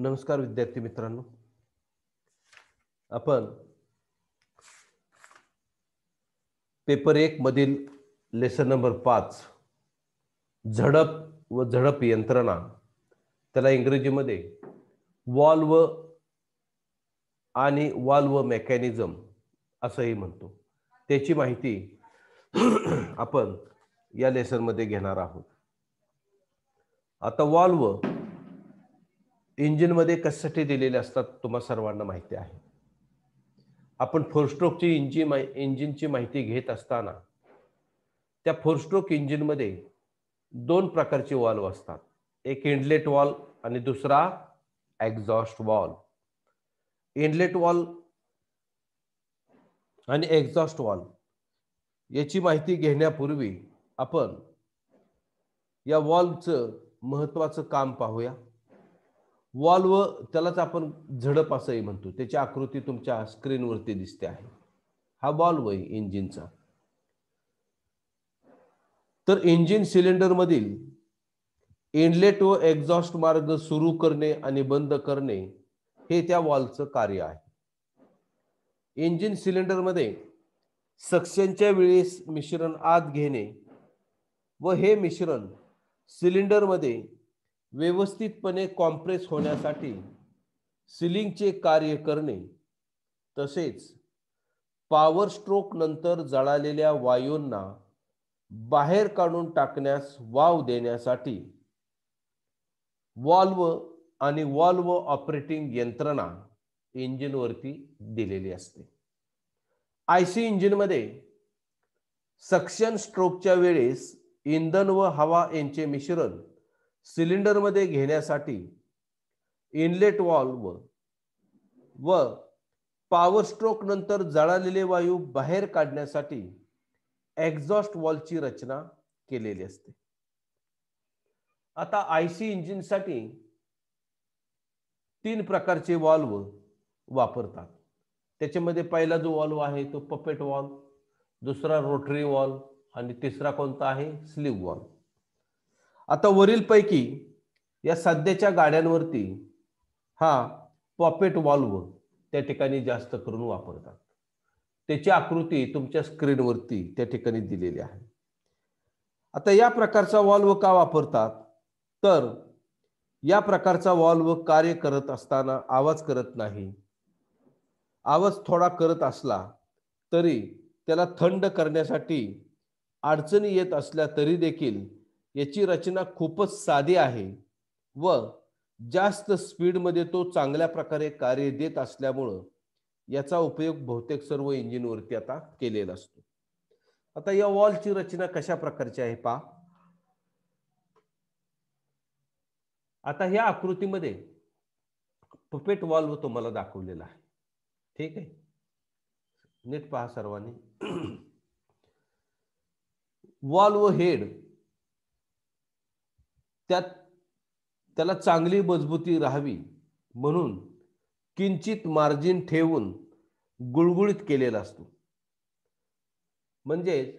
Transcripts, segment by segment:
नमस्कार विद्यार्थी मित्रांनो आपण पेपर एक मधील लेसन नंबर पाच झडप व झडप यंत्रणा त्याला इंग्रजीमध्ये वॉल्व आणि वॉल्व मेकॅनिझम असंही म्हणतो त्याची माहिती आपण या लेसनमध्ये घेणार आहोत आता वॉल्व इंजिनमध्ये कशासाठी दिलेले असतात तुम्हा सर्वांना माहिती आहे आपण फोरस्ट्रोकची इंजिन इंजिन इंजिनची माहिती घेत असताना त्या फोरस्ट्रोक इंजिनमध्ये दोन प्रकारचे वॉल्व असतात एक इनलेट वॉल आणि दुसरा एक्झॉस्ट वॉल इनलेट वॉल आणि एक्झॉस्ट वॉल याची माहिती घेण्यापूर्वी आपण या वॉल्वचं महत्वाचं काम पाहूया वॉल्व त्यालाच आपण झडप असंही म्हणतो त्याची आकृती तुमच्या स्क्रीनवरती दिसते आहे हा वॉल्व आहे इंजिनचा तर इंजिन सिलेंडरमधील इनलेट व एक्झॉस्ट मार्ग सुरू करणे आणि बंद करणे हे त्या वॉल्वचं कार्य आहे इंजिन सिलेंडरमध्ये सक्शनच्या वेळेस मिश्रण आत घेणे व हे मिश्रण सिलेंडरमध्ये व्यवस्थितपणे कॉम्प्रेस होण्यासाठी सिलिंगचे कार्य करणे तसेच पॉवर स्ट्रोक नंतर जळालेल्या वायूंना बाहेर काढून टाकण्यास वाव देण्यासाठी वॉल्व आणि वॉल्व ऑपरेटिंग यंत्रणा इंजिनवरती दिलेली असते आय सी इंजिनमध्ये सक्शन स्ट्रोकच्या वेळेस इंधन व हवा यांचे मिश्रण सिलेंडरमध्ये घेण्यासाठी इनलेट वॉल्व व पॉवर स्ट्रोक नंतर जळालेले वायू बाहेर काढण्यासाठी एक्झॉस्ट वॉल्वची रचना केलेली असते आता आय सी इंजिनसाठी तीन प्रकारचे वॉल्व वापरतात त्याच्यामध्ये पहिला जो वॉल्व आहे तो पपेट वॉल्व दुसरा रोटरी वॉल्व आणि तिसरा कोणता आहे स्लीव वॉल्व आता वरीलपैकी या सध्याच्या गाड्यांवरती हा पॉपेट वॉल्व त्या ठिकाणी जास्त करून वापरतात त्याची आकृती तुमच्या स्क्रीनवरती त्या ठिकाणी दिलेली आहे आता या प्रकारचा वॉल्व का वापरतात तर या प्रकारचा वॉल्व कार्य करत असताना आवाज करत नाही आवाज थोडा करत असला तरी त्याला थंड करण्यासाठी अडचणी येत असल्या तरी देखील याची रचना खूपच साधी आहे व जास्त स्पीड मध्ये तो चांगल्या प्रकारे कार्य देत असल्यामुळं याचा उपयोग बहुतेक सर्व इंजिनवरती आता केलेला असतो आता या वॉलची रचना कशा प्रकारची आहे पा आता ह्या आकृतीमध्ये पपेट वॉल्व तुम्हाला दाखवलेला आहे ठीक आहे नीट पहा सर्वांनी वॉल्व हेड त्यात त्याला चांगली मजबूती राहावी म्हणून किंचित मार्जिन ठेवून गुळगुळीत केलेला असतो म्हणजेच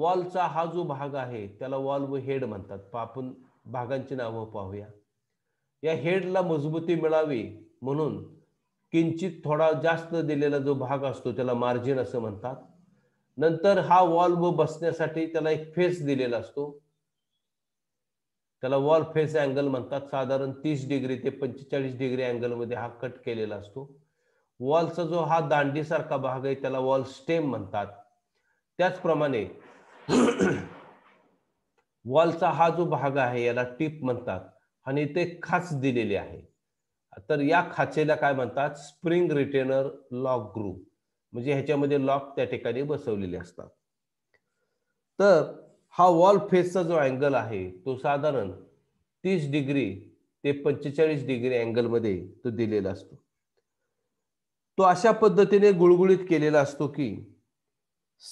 वॉलचा हा जो भाग आहे त्याला वॉल व हेड म्हणतात आपण भागांची नावं पाहूया या हेडला मजबूती मिळावी म्हणून किंचित थोडा जास्त दिलेला जो भाग असतो त्याला मार्जिन असं म्हणतात नंतर हा वॉल्व बसण्यासाठी त्याला एक फेस दिलेला असतो त्याला वॉल फेस अँगल म्हणतात साधारण तीस डिग्री ते पंचेचाळीस डिग्री अँगलमध्ये हा कट केलेला असतो वॉलचा जो हा दांडीसारखा भाग आहे त्याला वॉल स्टेम म्हणतात त्याचप्रमाणे वॉलचा हा जो भाग आहे याला टिप म्हणतात आणि ते खाच दिलेले आहे तर या खाचेला काय म्हणतात स्प्रिंग रिटेनर लॉक ग्रुप म्हणजे ह्याच्यामध्ये लॉक त्या ठिकाणी बसवलेले असतात तर हा वॉल फेसचा जो अँगल आहे तो साधारण तीस डिग्री ते पंचेचाळीस डिग्री अँगलमध्ये तो दिलेला असतो तो अशा पद्धतीने गुळगुळीत केलेला असतो की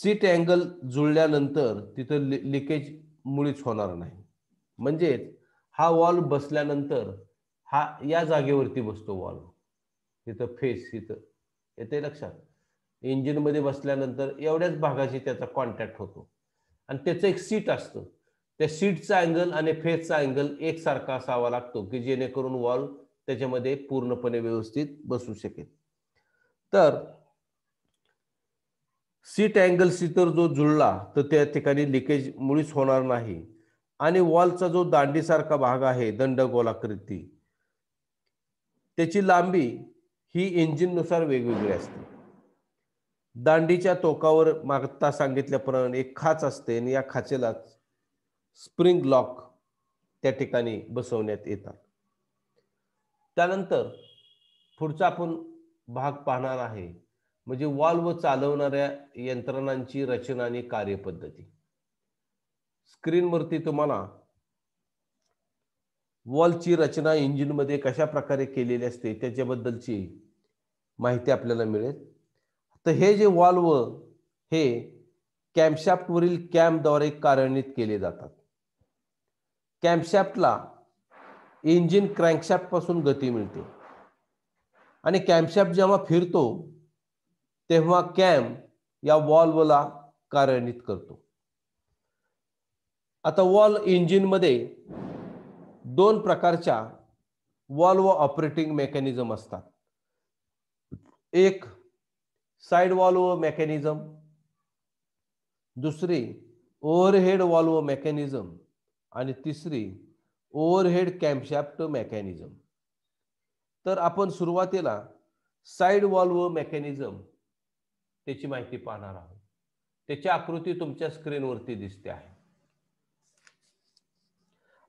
सीट अँगल जुळल्यानंतर तिथं लि लिकेज मुळीच होणार नाही म्हणजेच हा वॉल बसल्यानंतर हा या जागेवरती बसतो वॉल तिथं फेस तिथं येते लक्षात इंजिनमध्ये बसल्यानंतर एवढ्याच भागाशी त्याचा कॉन्टॅक्ट होतो आणि त्याचं एक सीट असतं त्या सीटचा अँगल आणि फेसचा अँगल एकसारखा असावा लागतो की जेणेकरून वॉल त्याच्यामध्ये पूर्णपणे व्यवस्थित बसू शकेल तर सीट अँगल तर जो जुळला तर त्या ठिकाणी लिकेज मुळीच होणार नाही आणि वॉलचा जो दांडीसारखा भाग आहे दंडगोलाकृती त्याची लांबी ही इंजिननुसार वेगवेगळी असते दांडीच्या टोकावर मागता सांगितल्याप्रमाणे एक खाच असते आणि या खाचेलाच स्प्रिंग लॉक त्या ठिकाणी बसवण्यात येतात त्यानंतर पुढचा आपण भाग पाहणार आहे म्हणजे वाल्व चालवणाऱ्या यंत्रणांची रचना आणि कार्यपद्धती स्क्रीनवरती तुम्हाला वॉलची रचना इंजिनमध्ये कशा प्रकारे केलेली असते त्याच्याबद्दलची माहिती आपल्याला मिळेल तर हे जे वॉल्व हे वरील कॅम्पद्वारे कार्यान्वित केले जातात कॅम्पशाफ्टला इंजिन पासून गती मिळते आणि कॅम्पशॅप जेव्हा फिरतो तेव्हा कॅम्प या वॉल्वला कार्यान्वित करतो आता वॉल इंजिनमध्ये दोन प्रकारच्या वॉल्व ऑपरेटिंग मेकॅनिझम असतात एक साइड वॉल्व मेकॅनिझम दुसरी ओव्हरहेड वॉल्व मेकॅनिझम आणि तिसरी ओव्हरहेड कॅम्पशॅफ्ट मेकॅनिझम तर आपण सुरुवातीला साइड वॉल्व मेकॅनिझम त्याची माहिती पाहणार आहोत त्याची आकृती तुमच्या स्क्रीनवरती दिसते आहे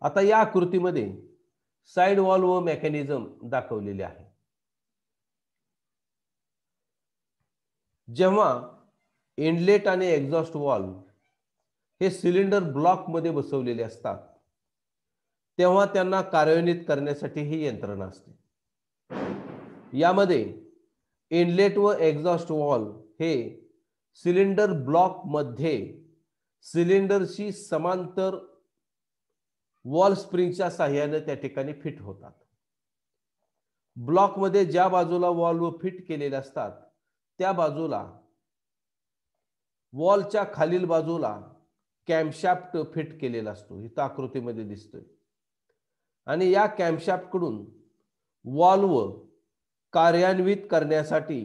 आता या आकृतीमध्ये साइड वॉल्व मेकॅनिझम दाखवलेले आहे जेव्हा इनलेट आणि एक्झॉस्ट वॉल्व हे सिलेंडर ब्लॉकमध्ये बसवलेले असतात तेव्हा त्यांना कार्यान्वित करण्यासाठी ही यंत्रणा असते यामध्ये इनलेट व एक्झॉस्ट वॉल्व हे सिलेंडर ब्लॉकमध्ये सिलेंडरशी समांतर वॉल स्प्रिंगच्या साह्याने त्या ठिकाणी फिट होतात ब्लॉकमध्ये ज्या बाजूला वॉल्व फिट केलेले असतात त्या बाजूला वॉलच्या खालील बाजूला कॅम्पशॅप्ट फिट केलेला असतो इथं आकृतीमध्ये दिसतोय आणि या कडून वॉल्व कार्यान्वित करण्यासाठी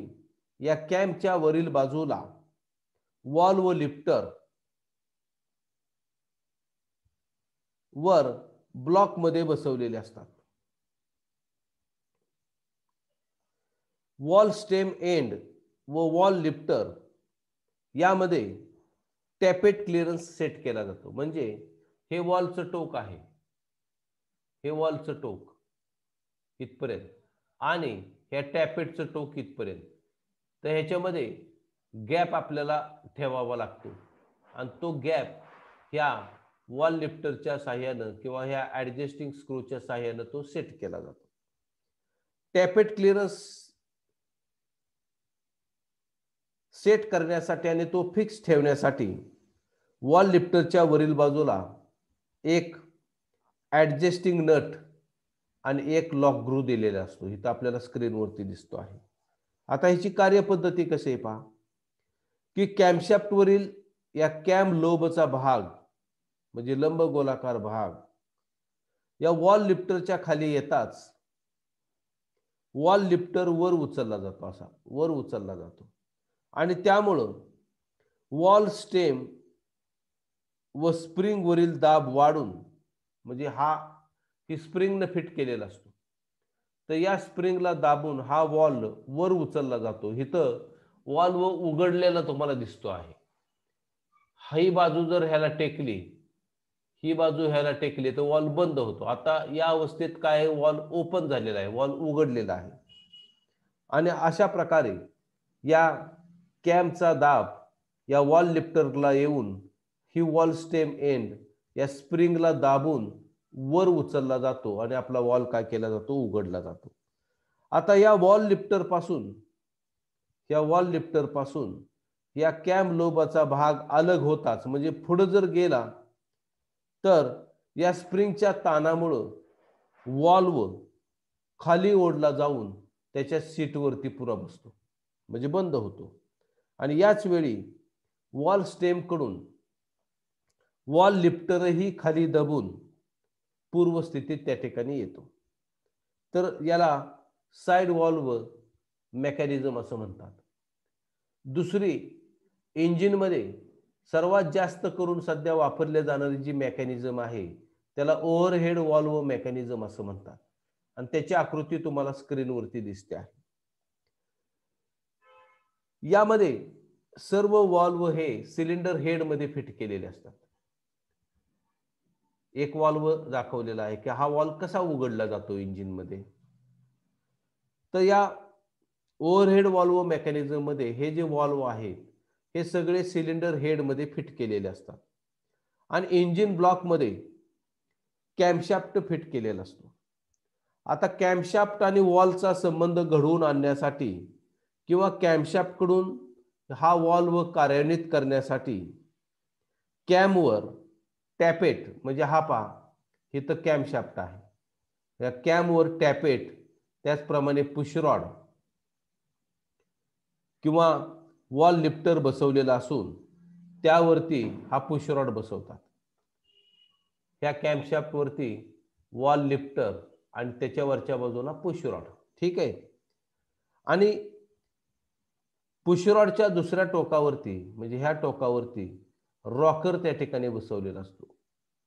या कॅम्पच्या वरील बाजूला वॉल्व लिफ्टर वर ब्लॉकमध्ये बसवलेले असतात वॉल स्टेम एंड व वॉल लिफ्टर यामध्ये टॅपेट क्लिअरन्स सेट केला जातो म्हणजे हे वॉलचं टोक आहे हे वॉलचं टोक इथपर्यंत आणि ह्या टॅपेटचं टोक इथपर्यंत तर ह्याच्यामध्ये गॅप आपल्याला ठेवावा लागतो आणि तो गॅप ह्या वॉल लिफ्टरच्या साह्यानं किंवा ह्या ॲडजस्टिंग स्क्रूच्या साह्यानं तो सेट केला जातो टॅपेट क्लिअरन्स सेट करण्यासाठी आणि तो फिक्स ठेवण्यासाठी वॉल लिफ्टरच्या वरील बाजूला एक ॲडजस्टिंग नट आणि एक लॉक ग्रू दिलेला असतो इथं आपल्याला स्क्रीनवरती दिसतो आहे आता ह्याची कार्यपद्धती कशी आहे पहा की कॅम्पशॅफ्टवरील या कॅम्प लोबचा भाग म्हणजे लंब गोलाकार भाग या वॉल लिफ्टरच्या खाली येताच वॉल लिफ्टर वर उचलला जातो असा वर उचलला जातो आणि त्यामुळं वॉल स्टेम व स्प्रिंगवरील दाब वाढून म्हणजे हा ही स्प्रिंगनं फिट केलेला असतो तर या स्प्रिंगला दाबून हा वॉल वर उचलला जातो इथं वॉल व उघडलेला तुम्हाला दिसतो आहे ही बाजू जर ह्याला टेकली ही बाजू ह्याला टेकली तर वॉल बंद होतो आता या अवस्थेत काय वॉल ओपन झालेला आहे वॉल उघडलेला आहे आणि अशा प्रकारे या कॅम्पचा दाब या वॉल लिफ्टरला येऊन ही वॉल स्टेम एंड या स्प्रिंगला दाबून वर उचलला जातो आणि आपला वॉल काय केला जातो उघडला जातो आता या वॉल लिफ्टर पासून या वॉल लिफ्टर पासून या कॅम्प लोबाचा भाग अलग होताच म्हणजे पुढे जर गेला तर या स्प्रिंगच्या ताणामुळं वॉलवर खाली ओढला जाऊन त्याच्या सीटवरती पुरा बसतो म्हणजे बंद होतो आणि याच वेळी वॉल स्टेमकडून वॉल लिफ्टरही खाली दबून पूर्वस्थितीत त्या ठिकाणी येतो तर याला साईड वॉल्व मेकॅनिझम असं म्हणतात दुसरी इंजिनमध्ये सर्वात जास्त करून सध्या वापरल्या जाणारी जी मेकॅनिझम आहे त्याला ओव्हरहेड वॉल्व मेकॅनिझम असं म्हणतात आणि त्याची आकृती तुम्हाला स्क्रीनवरती दिसते आहे यामध्ये सर्व वॉल्व हे सिलेंडर हेड मध्ये फिट केलेले असतात एक वॉल्व दाखवलेला आहे की हा वॉल्व कसा उघडला जातो इंजिनमध्ये तर या ओव्हरहेड वॉल्व मेकॅनिझम मध्ये हे जे वॉल्व आहेत हे सगळे सिलेंडर हेडमध्ये फिट केलेले असतात आणि इंजिन ब्लॉकमध्ये कॅम्पशाफ्ट फिट केलेला असतो आता कॅम्पशाफ्ट आणि वॉलचा संबंध घडवून आणण्यासाठी किंवा कॅम्पशॅपकडून हा वॉल्व कार्यान्वित करण्यासाठी कॅमवर टॅपेट म्हणजे हा पहा हे तर कॅम्पशॅप्ट आहे या कॅमवर टॅपेट त्याचप्रमाणे पुशरॉड किंवा वॉल लिफ्टर बसवलेला असून त्यावरती हा पुशरॉड बसवतात ह्या कॅम्पशॅपवरती वॉल लिफ्टर आणि त्याच्यावरच्या बाजूला पुशरॉड ठीक आहे आणि पुशरॉडच्या दुसऱ्या टोकावरती म्हणजे ह्या टोकावरती रॉकर त्या ठिकाणी बसवलेला असतो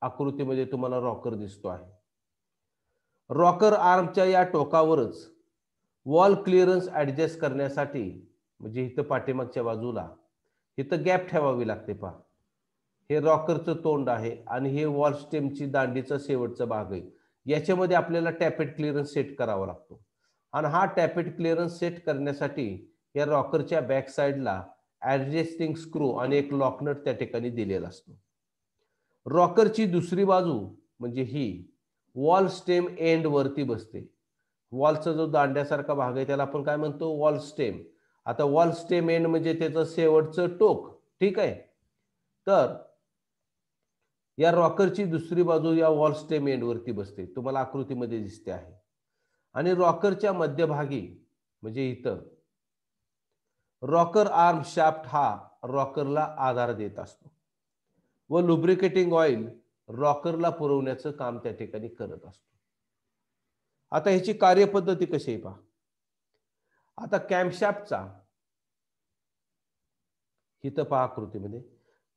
आकृतीमध्ये तुम्हाला रॉकर दिसतो आहे रॉकर आर्मच्या या टोकावरच वॉल क्लिअरन्स ॲडजस्ट करण्यासाठी म्हणजे इथं पाठीमागच्या बाजूला इथं गॅप ठेवावी लागते पहा हे रॉकरचं तोंड आहे आणि हे वॉल स्टेमची दांडीचा शेवटचा भाग आहे याच्यामध्ये आपल्याला टॅपेट क्लिअरन्स सेट करावा लागतो आणि हा टॅपेट क्लिअरन्स सेट करण्यासाठी या रॉकरच्या बॅक साईडला ऍडजस्टिंग स्क्रू आणि एक लॉकनट त्या ठिकाणी दिलेला असतो रॉकरची दुसरी बाजू म्हणजे ही वॉल स्टेम एंड वरती बसते वॉलचा जो दांड्यासारखा भाग आहे त्याला आपण काय म्हणतो वॉल स्टेम आता वॉल स्टेम एंड म्हणजे त्याचं शेवटचं टोक ठीक आहे तर या रॉकरची दुसरी बाजू या वॉल स्टेम एंड वरती बसते तुम्हाला आकृतीमध्ये दिसते आहे आणि रॉकरच्या मध्यभागी म्हणजे इथं रॉकर आर्म शाफ्ट हा रॉकरला आधार देत असतो व लुब्रिकेटिंग ऑइल रॉकरला पुरवण्याचं काम त्या ठिकाणी करत असतो आता ह्याची कार्यपद्धती कशी आहे पहा आता कॅम्पशॅपचा हिथं पहा कृतीमध्ये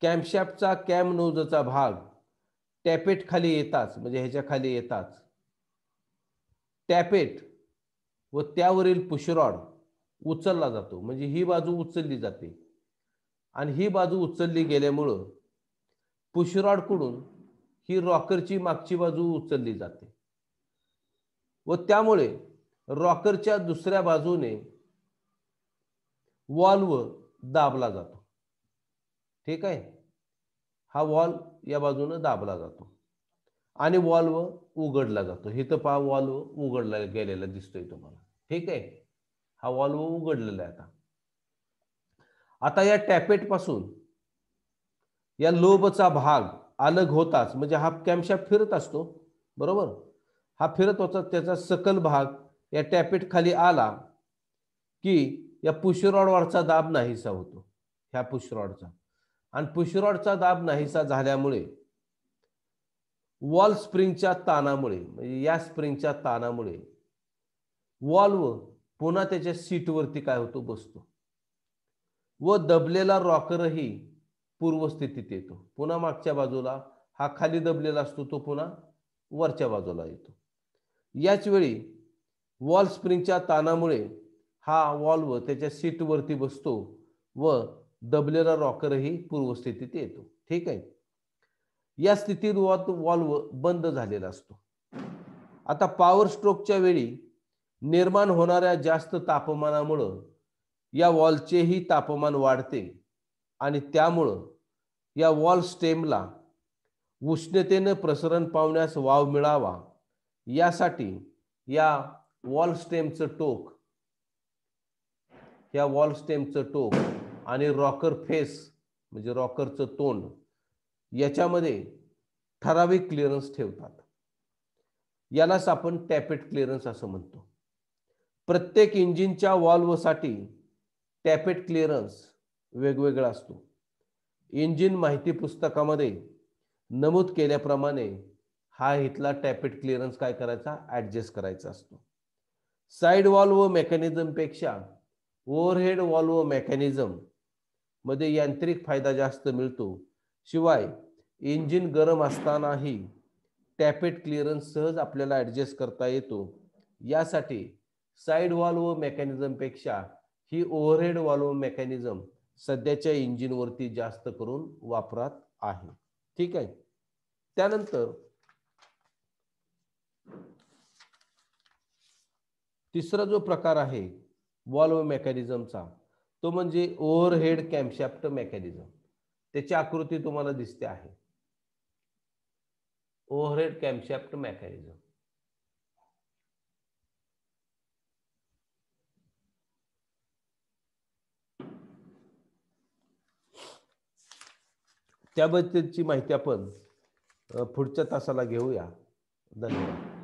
कॅम्पशॅपचा कॅम नोजचा भाग टॅपेट खाली येताच म्हणजे ह्याच्या खाली येताच टॅपेट व त्यावरील पुशरॉड उचलला जातो म्हणजे ही बाजू उचलली जाते आणि ही बाजू उचलली गेल्यामुळं पुशरॉडकडून ही रॉकरची मागची बाजू उचलली जाते व त्यामुळे रॉकरच्या दुसऱ्या बाजूने वॉल्व दाबला जातो ठीक आहे हा वॉल या बाजूने दाबला जातो आणि वॉल्व उघडला जातो हिथं पहा वॉल्व उघडला गेलेला दिसतोय तुम्हाला ठीक आहे हा वॉल्व उघडलेला आहे आता आता या टॅपेट पासून या लोबचा भाग अलग होताच म्हणजे हा कॅमशा फिरत असतो बरोबर हा फिरत होता त्याचा सकल भाग या टॅपेट खाली आला की या पुशरॉडवरचा दाब नाहीसा होतो ह्या पुशरॉडचा आणि पुशरॉडचा दाब नाहीसा झाल्यामुळे वॉल स्प्रिंगच्या ताणामुळे म्हणजे या स्प्रिंगच्या ताणामुळे वॉल्व पुन्हा त्याच्या सीटवरती काय होतो बसतो व दबलेला रॉकरही पूर्वस्थितीत येतो पुन्हा मागच्या बाजूला हा खाली दबलेला असतो तो पुन्हा वरच्या बाजूला येतो याच वेळी वॉल स्प्रिंगच्या ताणामुळे हा वॉल्व त्याच्या सीटवरती बसतो व दबलेला रॉकरही पूर्वस्थितीत येतो ठीक आहे या स्थितीत वॉल्व बंद झालेला असतो आता पॉवर स्ट्रोकच्या वेळी निर्माण होणाऱ्या जास्त तापमानामुळं या वॉलचेही तापमान वाढते आणि त्यामुळं या वॉल स्टेमला उष्णतेनं प्रसरण पावण्यास वाव मिळावा यासाठी या वॉल स्टेमचं टोक या वॉल स्टेमचं टोक आणि रॉकर फेस म्हणजे रॉकरचं तोंड याच्यामध्ये ठराविक क्लिअरन्स ठेवतात यालाच आपण टॅपेट क्लिअरन्स असं म्हणतो प्रत्येक इंजिनच्या वॉल्वसाठी टॅपेट क्लिअरन्स वेगवेगळा असतो इंजिन माहिती पुस्तकामध्ये नमूद केल्याप्रमाणे हा इथला टॅपेट क्लिअरन्स काय करायचा ॲडजस्ट करायचा असतो साईड वॉल्व मेकॅनिझमपेक्षा ओव्हरहेड वॉल्व मेकॅनिझम मध्ये यांत्रिक फायदा जास्त मिळतो शिवाय इंजिन गरम असतानाही टॅपेट क्लिअरन्स सहज आपल्याला ॲडजस्ट करता येतो यासाठी साइड वॉल्व पेक्षा ही ओव्हरहेड वॉल्व मेकॅनिझम सध्याच्या इंजिनवरती जास्त करून वापरात आहे ठीक आहे त्यानंतर तिसरा जो प्रकार आहे वॉल्व मेकॅनिझमचा तो म्हणजे ओव्हरहेड कॅम्पशॅप्ट मेकॅनिझम त्याची आकृती तुम्हाला दिसते आहे ओव्हरहेड कॅम्पशॅप्ट मेकॅनिझम त्याबद्दलची माहिती आपण पुढच्या तासाला घेऊया धन्यवाद